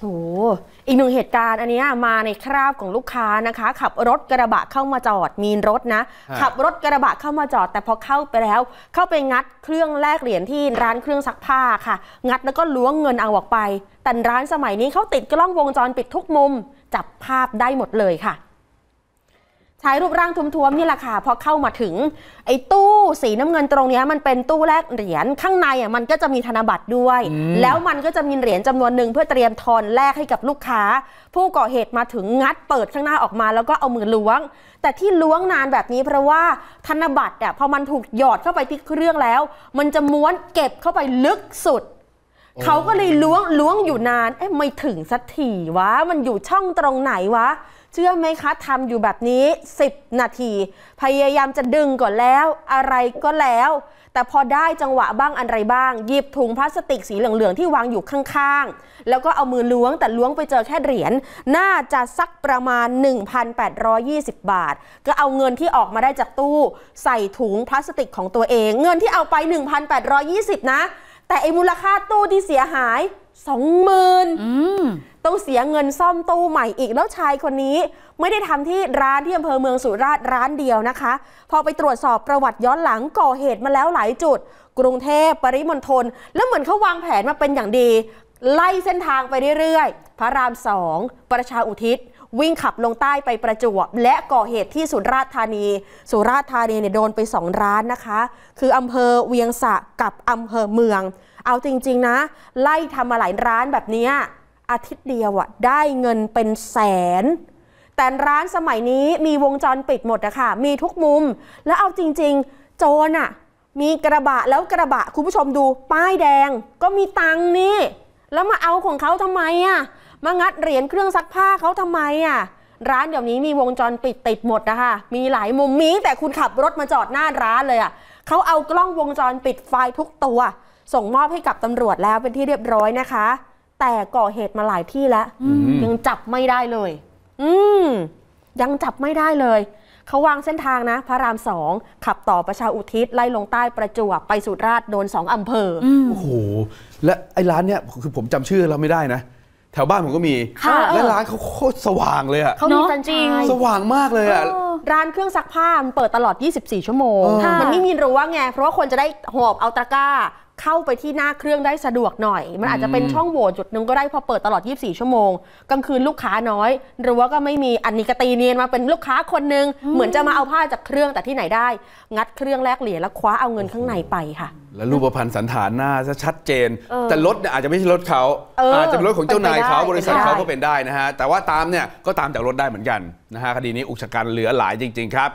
โอ้อีกหนึ่งเหตุการณ์อันนี้มาในคราบของลูกค้านะคะ ขับรถกระบะเข้ามาจอดมีรถนะ ขับรถกระบะเข้ามาจอด แต่พอเข้าไปแล้ว เข้าไปงัดเครื่องแลกเหรียญที่ ร้านเครื่องซักผ้าค่ะ งัดแล้วก็ล้วงเงินเอาออกไป แต่ร้านสมัยนี้เขาติดกล้องวงจรปิดทุกมุมจับภาพได้หมดเลยค่ะายรูปร่างทวมๆนี่แหละค่ะพอเข้ามาถึงไอ้ตู้สีน้ำเงินตรงนี้มันเป็นตู้แลกเหรียญข้างในอ่ะมันก็จะมีธนบัตรด้วย แล้วมันก็จะมีเหรียญจำนวนหนึ่งเพื่อเตรียมทอนแลกให้กับลูกค้า ผู้ก่อเหตุมาถึงงัดเปิดข้างหน้าออกมาแล้วก็เอามือล้วง แต่ที่ล้วงนานแบบนี้เพราะว่าธนบัตรอ่ะพอมันถูกหยอดเข้าไปที่เครื่องแล้ว มันจะม้วนเก็บเข้าไปลึกสุดเขาก็เลยล้วงล้วงอยู่นาน เอ๊ะไม่ถึงสักทีวะ มันอยู่ช่องตรงไหนวะ เชื่อไหมคะทำอยู่แบบนี้ 10 นาที พยายามจะดึงก่อนแล้วอะไรก็แล้ว แต่พอได้จังหวะบ้างอะไรบ้าง หยิบถุงพลาสติกสีเหลือง ๆ ที่วางอยู่ข้าง ๆ แล้วก็เอามือล้วงแต่ล้วงไปเจอแค่เหรียญ น่าจะสักประมาณ 1,820 บาท ก็เอาเงินที่ออกมาได้จากตู้ ใส่ถุงพลาสติกของตัวเองเงินที่เอาไป 1,820 นะแต่ไอ้มูลค่าตู้ที่เสียหายสองหมื่นต้องเสียเงินซ่อมตู้ใหม่อีกแล้วชายคนนี้ ไม่ได้ทำที่ร้านที่อำเภอเมืองสุราษฎร์ร้านเดียวนะคะ พอไปตรวจสอบประวัติย้อนหลังก่อเหตุมาแล้วหลายจุด กรุงเทพปริมณฑลแล้วเหมือนเขาวางแผนมาเป็นอย่างดี ไล่เส้นทางไปเรื่อยๆพระรามสอง ประชาอุทิศวิ่งขับลงใต้ไปประจวบ และก่อเหตุที่สุราษฎร์ธานี สุราษฎร์ธานีเนี่ยโดนไป2ร้านนะคะ คืออำเภอเวียงสะกับอำเภอเมือง เอาจริงๆนะ ไล่ทำมาหลายร้านแบบนี้ อาทิตย์เดียวอะได้เงินเป็นแสน แต่ร้านสมัยนี้มีวงจรปิดหมดอะค่ะ มีทุกมุมแล้วเอาจริงๆโจรอะมีกระบะแล้วกระบะคุณผู้ชมดูป้ายแดงก็มีตังนี่แล้วมาเอาของเขาทำไมอะมางัดเหรียญเครื่องซักผ้าเขาทำไมอ่ะ ร้านเดี๋ยวนี้มีวงจรปิดติดหมดนะคะมีหลายมุมมีแต่คุณขับรถมาจอดหน้าร้านเลยอ่ะเขาเอากล้องวงจรปิดไฟทุกตัว ส่งมอบให้กับตำรวจแล้วเป็นที่เรียบร้อยนะคะ แต่ก่อเหตุมาหลายที่แล้วยังจับไม่ได้เลย อืมยังจับไม่ได้เลย เขาวางเส้นทางนะพระรามสองขับต่อประชาอุทิศไล่ลงใต้ประจวบไปสุราษฎร์โดนสองอำเภอโอ้โหและไอ้ร้านเนี้ยคือผมจำชื่อเราไม่ได้นะแถวบ้านผมก็มี และร้านเขาโคตรสว่างเลยอะเขามีแฟรนงสสว่างมากเลยอะร้านเครื่องซักผ้ามันเปิดตลอด 24 ชั่วโมง มันไม่มีรั้วไง เพราะว่าคนจะได้หอบเอาตะกร้าเข้าไปที่หน้าเครื่องได้สะดวกหน่อย มันอาจจะเป็นช่องโหว่จุดหนึ่งก็ได้พอเปิดตลอด 24 ชั่วโมง กลางคืนลูกค้าน้อย หรือว่าก็ไม่มีอันนี้กตีเนียนมาเป็นลูกค้าคนหนึ่ง เหมือนจะมาเอาผ้าจากเครื่องแต่ที่ไหนได้ งัดเครื่องแลกเหรียญแล้วคว้าเอาเงินข้างในไปค่ะ แล้วรูปพรรณสันฐานหน้าจะชัดเจน แต่รถเนี่ยอาจจะไม่ใช่รถเขาอาจจะเป็นรถของเจ้านายเขาบริษัทเขาก็เป็นได้นะฮะแต่ว่าตามเนี่ยก็ตามจากรถได้เหมือนกันนะฮะคดีนี้อุกชะกันเหลือหลายจริง ๆครับ